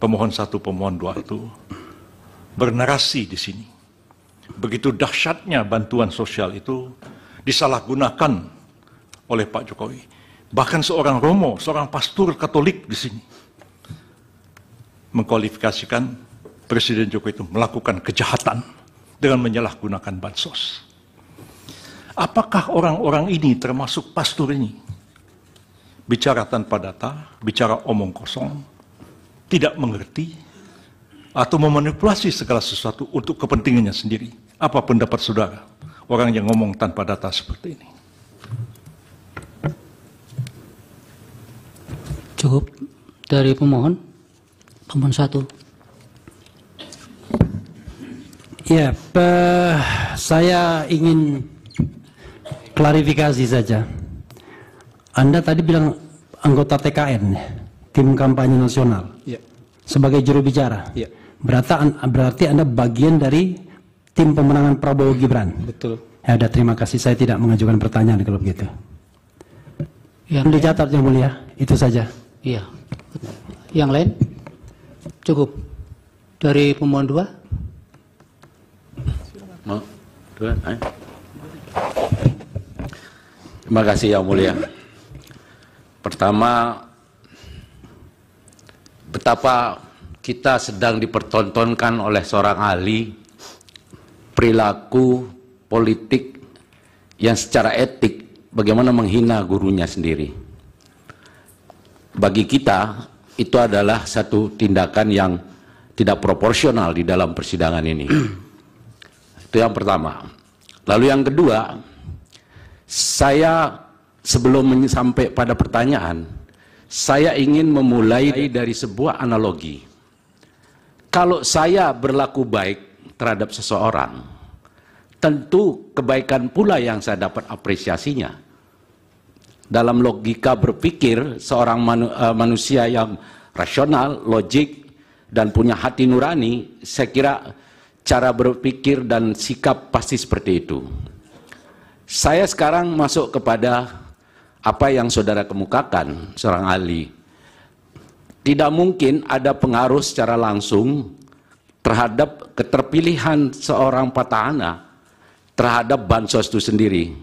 pemohon satu, pemohon dua itu bernarasi di sini. Begitu dahsyatnya bantuan sosial itu disalahgunakan oleh Pak Jokowi. Bahkan seorang Romo, seorang pastor Katolik di sini mengkualifikasikan Presiden Jokowi itu melakukan kejahatan dengan menyalahgunakan bansos. Apakah orang-orang ini termasuk pastor ini bicara tanpa data, bicara omong kosong, tidak mengerti atau memanipulasi segala sesuatu untuk kepentingannya sendiri. Apa pendapat saudara? Orang yang ngomong tanpa data seperti ini. Cukup dari pemohon. Pemohon satu. Ya, saya ingin klarifikasi saja. Anda tadi bilang anggota TKN tim kampanye nasional ya. sebagai juru bicara. Ya. Berarti, berarti Anda bagian dari tim pemenangan Prabowo Gibran. Betul. Ya udah terima kasih saya tidak mengajukan pertanyaan kalau begitu. Ya. Yang dicatat yang mulia, itu saja. Iya. Yang lain? Cukup. Dari pemohon dua? Mau? Dua? Ayo. Terima kasih yang mulia. Pertama, betapa kita sedang dipertontonkan oleh seorang ahli perilaku politik yang secara etik bagaimana menghina gurunya sendiri. Bagi kita itu adalah satu tindakan yang tidak proporsional di dalam persidangan ini. itu yang pertama. Lalu yang kedua, saya sebelum sampai pada pertanyaan, saya ingin memulai dari sebuah analogi. Kalau saya berlaku baik terhadap seseorang, tentu kebaikan pula yang saya dapat apresiasinya. Dalam logika berpikir, seorang manu, eh, manusia yang rasional, logik, dan punya hati nurani, saya kira cara berpikir dan sikap pasti seperti itu. Saya sekarang masuk kepada apa yang saudara kemukakan, seorang ahli, tidak mungkin ada pengaruh secara langsung terhadap keterpilihan seorang petahana terhadap bansos itu sendiri.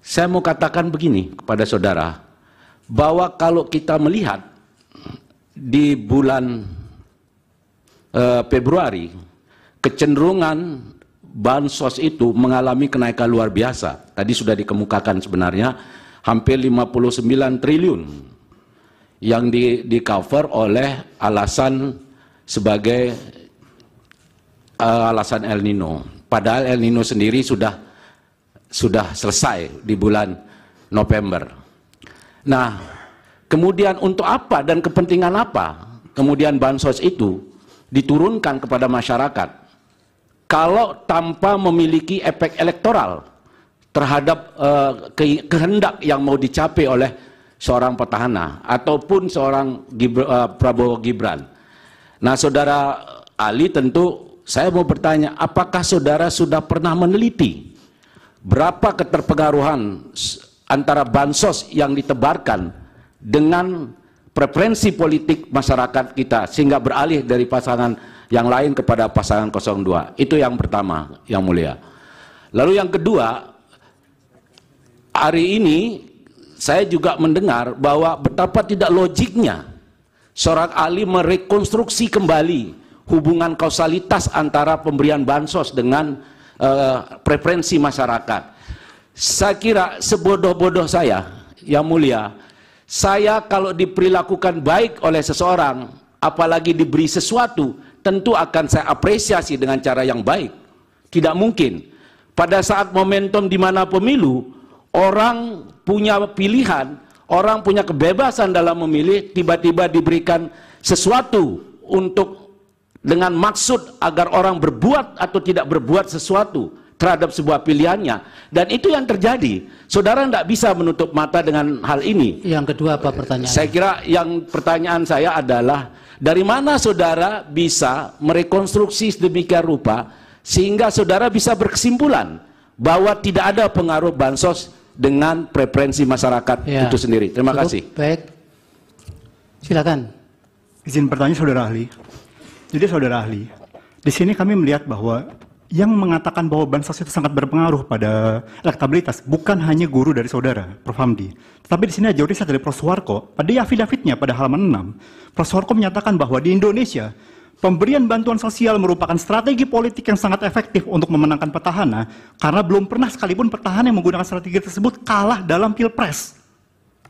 Saya mau katakan begini kepada saudara, bahwa kalau kita melihat di bulan e, Februari, kecenderungan bansos itu mengalami kenaikan luar biasa. Tadi sudah dikemukakan sebenarnya, hampir 59 triliun yang di, di cover oleh alasan sebagai uh, alasan El Nino. Padahal El Nino sendiri sudah sudah selesai di bulan November. Nah, kemudian untuk apa dan kepentingan apa kemudian bansos itu diturunkan kepada masyarakat kalau tanpa memiliki efek elektoral? terhadap uh, kehendak yang mau dicapai oleh seorang petahana ataupun seorang Gibra, uh, Prabowo Gibran. Nah, saudara Ali tentu saya mau bertanya, apakah saudara sudah pernah meneliti berapa keterpengaruhan antara bansos yang ditebarkan dengan preferensi politik masyarakat kita sehingga beralih dari pasangan yang lain kepada pasangan 02. Itu yang pertama, yang mulia. Lalu yang kedua, hari ini saya juga mendengar bahwa betapa tidak logiknya seorang ahli merekonstruksi kembali hubungan kausalitas antara pemberian bansos dengan uh, preferensi masyarakat. Saya kira sebodoh-bodoh saya, yang mulia, saya kalau diperlakukan baik oleh seseorang, apalagi diberi sesuatu, tentu akan saya apresiasi dengan cara yang baik. Tidak mungkin. Pada saat momentum di mana pemilu, orang punya pilihan, orang punya kebebasan dalam memilih, tiba-tiba diberikan sesuatu untuk dengan maksud agar orang berbuat atau tidak berbuat sesuatu terhadap sebuah pilihannya dan itu yang terjadi saudara tidak bisa menutup mata dengan hal ini yang kedua apa pertanyaan saya kira yang pertanyaan saya adalah dari mana saudara bisa merekonstruksi sedemikian rupa sehingga saudara bisa berkesimpulan bahwa tidak ada pengaruh bansos dengan preferensi masyarakat ya. itu sendiri. Terima Cukup, kasih. Baik. Silakan. Izin pertanyaan saudara ahli. Jadi saudara ahli, di sini kami melihat bahwa yang mengatakan bahwa bansos itu sangat berpengaruh pada elektabilitas bukan hanya guru dari saudara Prof Hamdi, tetapi di sini ada riset dari Prof Suwarko pada affidavitnya pada halaman 6. Prof Suwarko menyatakan bahwa di Indonesia Pemberian bantuan sosial merupakan strategi politik yang sangat efektif untuk memenangkan petahana karena belum pernah sekalipun petahana yang menggunakan strategi tersebut kalah dalam pilpres.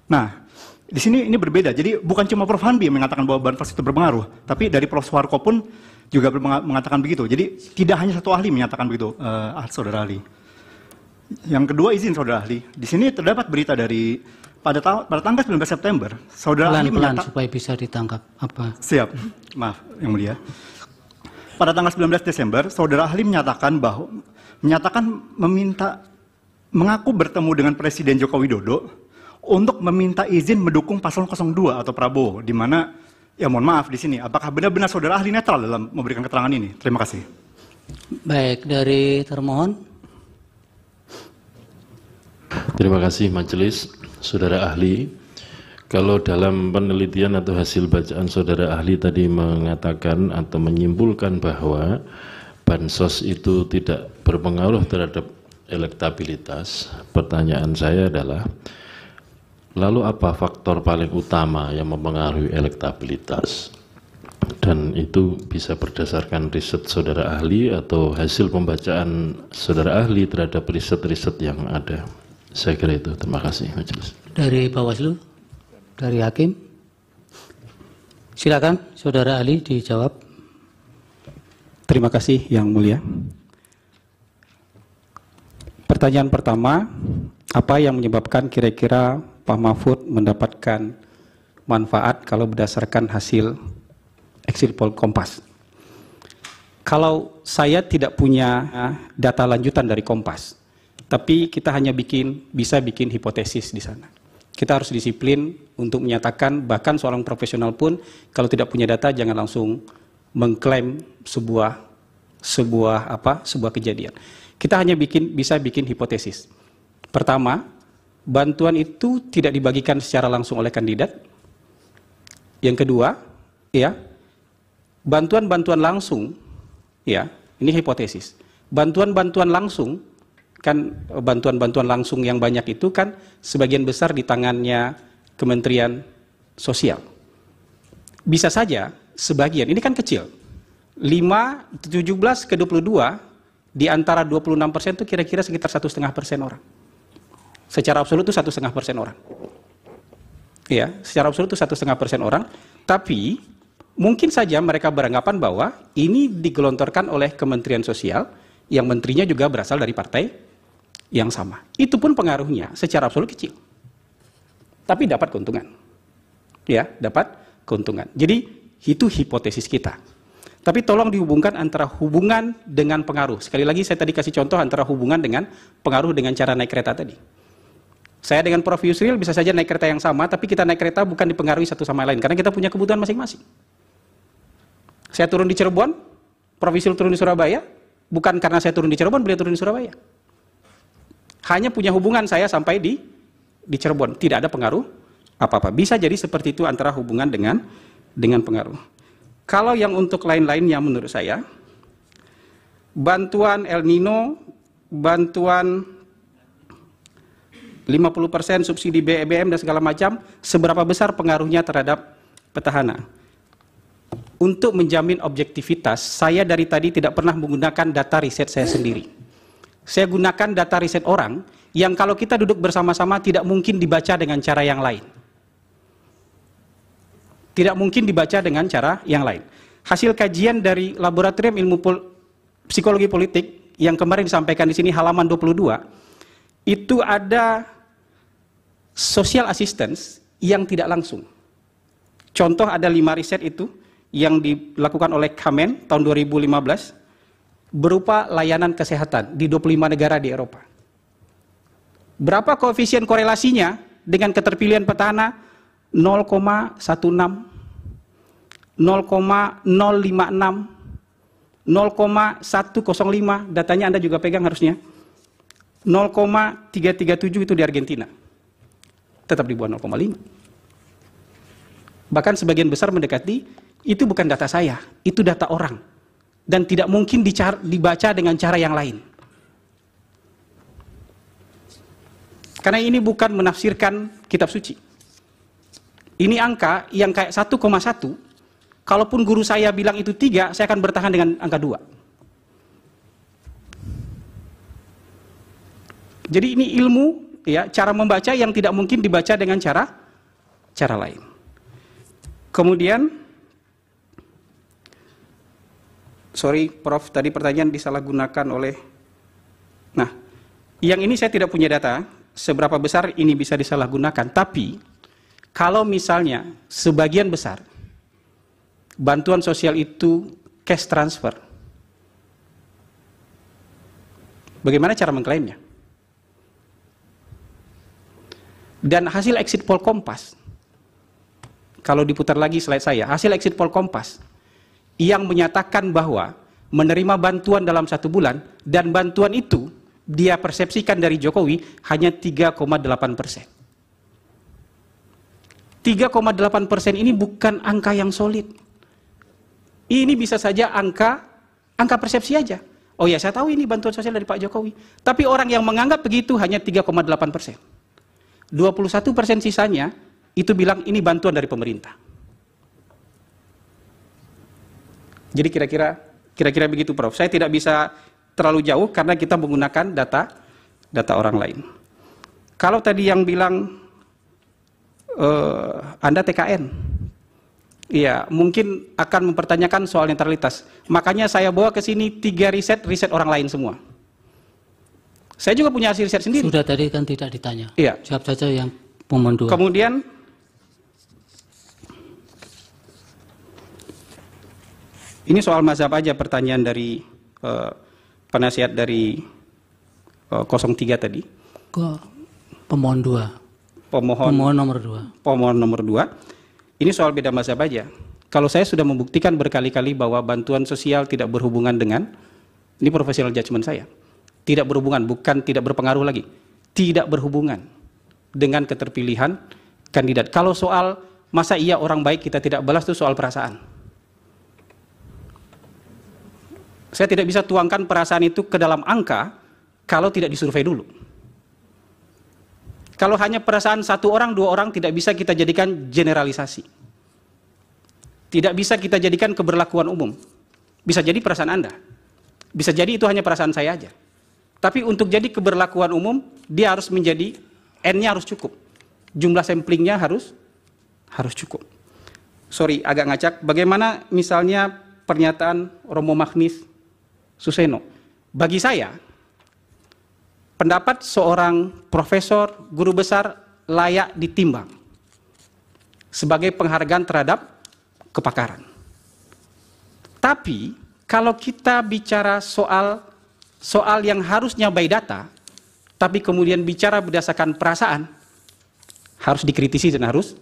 Nah, di sini ini berbeda. Jadi bukan cuma Prof Hanbi yang mengatakan bahwa bantuan itu berpengaruh, tapi dari Prof Suharko pun juga mengatakan begitu. Jadi tidak hanya satu ahli menyatakan begitu, uh, saudara ahli. Yang kedua izin saudara ahli. Di sini terdapat berita dari pada, ta pada tanggal 19 September, saudara pelan, ahli menyatakan supaya bisa ditangkap apa? Siap, maaf yang mulia. Pada tanggal 19 Desember, saudara ahli menyatakan bahwa menyatakan meminta mengaku bertemu dengan Presiden Joko Widodo untuk meminta izin mendukung pasal 02 atau Prabowo, di mana ya mohon maaf di sini, apakah benar-benar saudara ahli netral dalam memberikan keterangan ini? Terima kasih. Baik, dari termohon. Terima kasih Majelis saudara ahli, kalau dalam penelitian atau hasil bacaan saudara ahli tadi mengatakan atau menyimpulkan bahwa bansos itu tidak berpengaruh terhadap elektabilitas, pertanyaan saya adalah lalu apa faktor paling utama yang mempengaruhi elektabilitas? dan itu bisa berdasarkan riset saudara ahli atau hasil pembacaan saudara ahli terhadap riset-riset yang ada. Saya kira itu. Terima kasih majelis. Dari Bawaslu, dari Hakim. Silakan Saudara Ali dijawab. Terima kasih Yang Mulia. Pertanyaan pertama, apa yang menyebabkan kira-kira Pak Mahfud mendapatkan manfaat kalau berdasarkan hasil exit poll Kompas? Kalau saya tidak punya data lanjutan dari Kompas, tapi kita hanya bikin bisa bikin hipotesis di sana. Kita harus disiplin untuk menyatakan bahkan seorang profesional pun kalau tidak punya data jangan langsung mengklaim sebuah sebuah apa? sebuah kejadian. Kita hanya bikin bisa bikin hipotesis. Pertama, bantuan itu tidak dibagikan secara langsung oleh kandidat. Yang kedua, ya. Bantuan-bantuan langsung ya, ini hipotesis. Bantuan-bantuan langsung kan bantuan-bantuan langsung yang banyak itu kan sebagian besar di tangannya Kementerian Sosial. Bisa saja sebagian, ini kan kecil. 5, 17 ke 22, di antara 26 persen itu kira-kira sekitar satu setengah persen orang. Secara absolut itu satu setengah persen orang. Ya, secara absolut itu satu setengah persen orang. Tapi mungkin saja mereka beranggapan bahwa ini digelontorkan oleh Kementerian Sosial yang menterinya juga berasal dari partai yang sama. Itu pun pengaruhnya secara absolut kecil. Tapi dapat keuntungan. Ya, dapat keuntungan. Jadi itu hipotesis kita. Tapi tolong dihubungkan antara hubungan dengan pengaruh. Sekali lagi saya tadi kasih contoh antara hubungan dengan pengaruh dengan cara naik kereta tadi. Saya dengan Prof. Yusril bisa saja naik kereta yang sama, tapi kita naik kereta bukan dipengaruhi satu sama lain, karena kita punya kebutuhan masing-masing. Saya turun di Cirebon, Prof. Yusril turun di Surabaya, bukan karena saya turun di Cirebon, beliau turun di Surabaya hanya punya hubungan saya sampai di di Cirebon, tidak ada pengaruh apa-apa. Bisa jadi seperti itu antara hubungan dengan dengan pengaruh. Kalau yang untuk lain-lainnya menurut saya bantuan El Nino, bantuan 50% subsidi BBM e dan segala macam, seberapa besar pengaruhnya terhadap petahana? Untuk menjamin objektivitas, saya dari tadi tidak pernah menggunakan data riset saya sendiri saya gunakan data riset orang yang kalau kita duduk bersama-sama tidak mungkin dibaca dengan cara yang lain. Tidak mungkin dibaca dengan cara yang lain. Hasil kajian dari Laboratorium Ilmu Pol Psikologi Politik yang kemarin disampaikan di sini halaman 22, itu ada social assistance yang tidak langsung. Contoh ada lima riset itu yang dilakukan oleh Kamen tahun 2015, berupa layanan kesehatan di 25 negara di Eropa. Berapa koefisien korelasinya dengan keterpilihan petahana? 0,16, 0,056, 0,105, datanya Anda juga pegang harusnya. 0,337 itu di Argentina. Tetap di bawah 0,5. Bahkan sebagian besar mendekati, itu bukan data saya, itu data orang dan tidak mungkin dibaca dengan cara yang lain. Karena ini bukan menafsirkan kitab suci. Ini angka yang kayak 1,1, kalaupun guru saya bilang itu 3, saya akan bertahan dengan angka 2. Jadi ini ilmu ya, cara membaca yang tidak mungkin dibaca dengan cara cara lain. Kemudian sorry Prof, tadi pertanyaan disalahgunakan oleh. Nah, yang ini saya tidak punya data seberapa besar ini bisa disalahgunakan. Tapi kalau misalnya sebagian besar bantuan sosial itu cash transfer, bagaimana cara mengklaimnya? Dan hasil exit poll Kompas, kalau diputar lagi slide saya, hasil exit poll Kompas yang menyatakan bahwa menerima bantuan dalam satu bulan dan bantuan itu dia persepsikan dari Jokowi hanya 3,8 persen. 3,8 persen ini bukan angka yang solid. Ini bisa saja angka angka persepsi aja. Oh ya, saya tahu ini bantuan sosial dari Pak Jokowi. Tapi orang yang menganggap begitu hanya 3,8 persen. 21 persen sisanya itu bilang ini bantuan dari pemerintah. Jadi kira-kira kira-kira begitu Prof. Saya tidak bisa terlalu jauh karena kita menggunakan data data orang lain. Kalau tadi yang bilang uh, Anda TKN, Iya, mungkin akan mempertanyakan soal netralitas. Makanya saya bawa ke sini tiga riset riset orang lain semua. Saya juga punya hasil riset sendiri. Sudah tadi kan tidak ditanya. Iya. Jawab saja yang pemandu. Kemudian Ini soal mazhab aja pertanyaan dari uh, penasihat dari uh, eh, 03 tadi. Ke pemohon dua. Pemohon, pemohon nomor dua. Pemohon nomor dua. Ini soal beda mazhab aja. Kalau saya sudah membuktikan berkali-kali bahwa bantuan sosial tidak berhubungan dengan ini profesional judgement saya. Tidak berhubungan, bukan tidak berpengaruh lagi. Tidak berhubungan dengan keterpilihan kandidat. Kalau soal masa iya orang baik kita tidak balas itu soal perasaan Saya tidak bisa tuangkan perasaan itu ke dalam angka kalau tidak disurvei dulu. Kalau hanya perasaan satu orang, dua orang tidak bisa kita jadikan generalisasi. Tidak bisa kita jadikan keberlakuan umum. Bisa jadi perasaan Anda. Bisa jadi itu hanya perasaan saya aja. Tapi untuk jadi keberlakuan umum, dia harus menjadi N-nya harus cukup. Jumlah samplingnya harus harus cukup. Sorry, agak ngacak. Bagaimana misalnya pernyataan Romo Magnis Suseno. Bagi saya, pendapat seorang profesor, guru besar layak ditimbang sebagai penghargaan terhadap kepakaran. Tapi kalau kita bicara soal soal yang harusnya by data, tapi kemudian bicara berdasarkan perasaan, harus dikritisi dan harus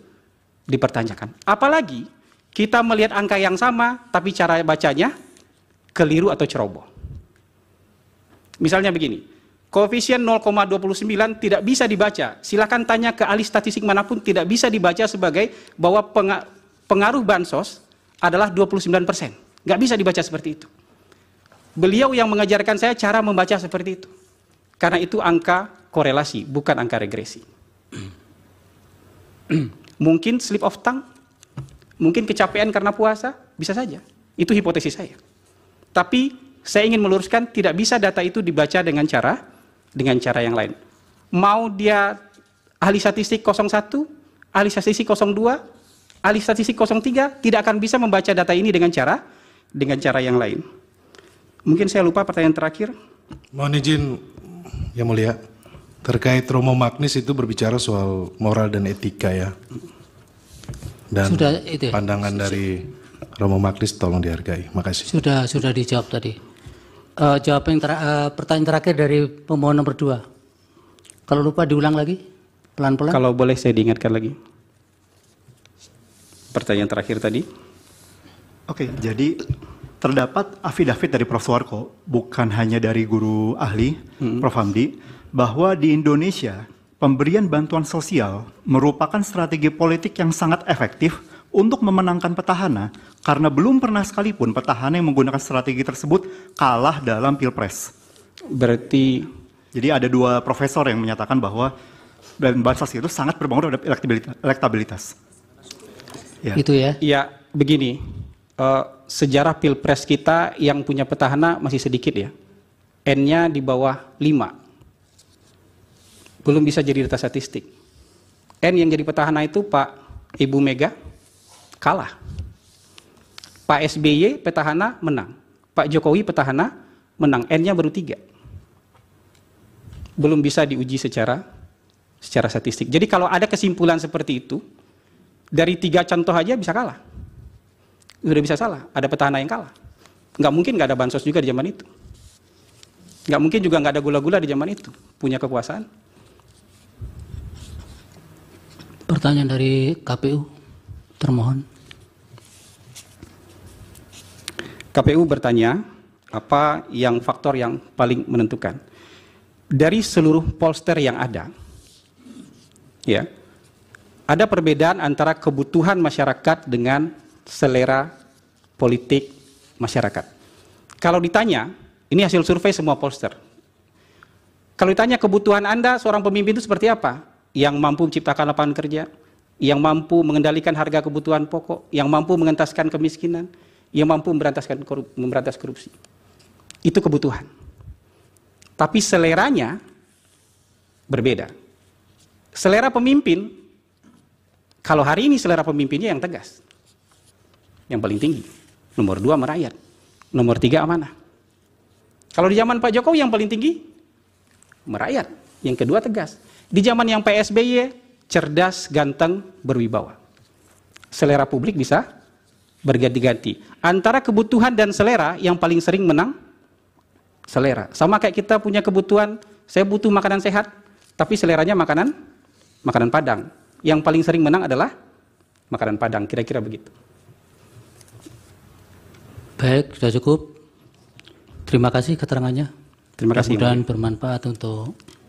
dipertanyakan. Apalagi kita melihat angka yang sama, tapi cara bacanya keliru atau ceroboh. Misalnya begini, koefisien 0,29 tidak bisa dibaca. Silakan tanya ke ahli statistik manapun tidak bisa dibaca sebagai bahwa pengaruh bansos adalah 29 persen. Nggak bisa dibaca seperti itu. Beliau yang mengajarkan saya cara membaca seperti itu. Karena itu angka korelasi, bukan angka regresi. mungkin slip of tongue, mungkin kecapean karena puasa, bisa saja. Itu hipotesis saya. Tapi saya ingin meluruskan tidak bisa data itu dibaca dengan cara dengan cara yang lain. Mau dia ahli statistik 01, ahli statistik 02, ahli statistik 03 tidak akan bisa membaca data ini dengan cara dengan cara yang lain. Mungkin saya lupa pertanyaan terakhir. Mohon izin yang mulia. Terkait Romo Magnis itu berbicara soal moral dan etika ya. Dan Sudah, itu. Ya? pandangan dari Romo Maklis tolong dihargai. Makasih. Sudah sudah dijawab tadi. Uh, jawab yang ter uh, eh, pertanyaan terakhir dari pemohon nomor dua. Kalau lupa diulang lagi pelan-pelan. Kalau boleh saya diingatkan lagi. Pertanyaan terakhir tadi. Oke, okay, jadi terdapat afidavit dari Prof. Suwarko, bukan hanya dari guru ahli, hmm. Prof. Hamdi, bahwa di Indonesia pemberian bantuan sosial merupakan strategi politik yang sangat efektif untuk memenangkan petahana karena belum pernah sekalipun petahana yang menggunakan strategi tersebut kalah dalam pilpres. Berarti jadi ada dua profesor yang menyatakan bahwa dan bansos itu sangat berpengaruh terhadap elektabilitas. elektabilitas. Ya. Itu ya. Iya, begini. Uh, sejarah pilpres kita yang punya petahana masih sedikit ya. N-nya di bawah 5. Belum bisa jadi data statistik. N yang jadi petahana itu Pak Ibu Mega, kalah. Pak SBY petahana menang, Pak Jokowi petahana menang, N-nya baru tiga. Belum bisa diuji secara secara statistik. Jadi kalau ada kesimpulan seperti itu, dari tiga contoh aja bisa kalah. Sudah bisa salah, ada petahana yang kalah. Nggak mungkin nggak ada bansos juga di zaman itu. Nggak mungkin juga nggak ada gula-gula di zaman itu, punya kekuasaan. Pertanyaan dari KPU. Termohon. KPU bertanya, apa yang faktor yang paling menentukan? Dari seluruh polster yang ada, ya, ada perbedaan antara kebutuhan masyarakat dengan selera politik masyarakat. Kalau ditanya, ini hasil survei semua polster. Kalau ditanya kebutuhan Anda seorang pemimpin itu seperti apa? Yang mampu menciptakan lapangan kerja, yang mampu mengendalikan harga kebutuhan pokok, yang mampu mengentaskan kemiskinan, yang mampu memberantaskan korup, memberantas korupsi. Itu kebutuhan. Tapi seleranya berbeda. Selera pemimpin, kalau hari ini selera pemimpinnya yang tegas, yang paling tinggi. Nomor dua merakyat, nomor tiga amanah. Kalau di zaman Pak Jokowi yang paling tinggi merakyat, yang kedua tegas. Di zaman yang PSBY cerdas, ganteng, berwibawa. Selera publik bisa berganti-ganti. Antara kebutuhan dan selera yang paling sering menang selera. Sama kayak kita punya kebutuhan, saya butuh makanan sehat, tapi seleranya makanan makanan Padang. Yang paling sering menang adalah makanan Padang, kira-kira begitu. Baik, sudah cukup. Terima kasih keterangannya. Terima kasih. Mudah-mudahan bermanfaat untuk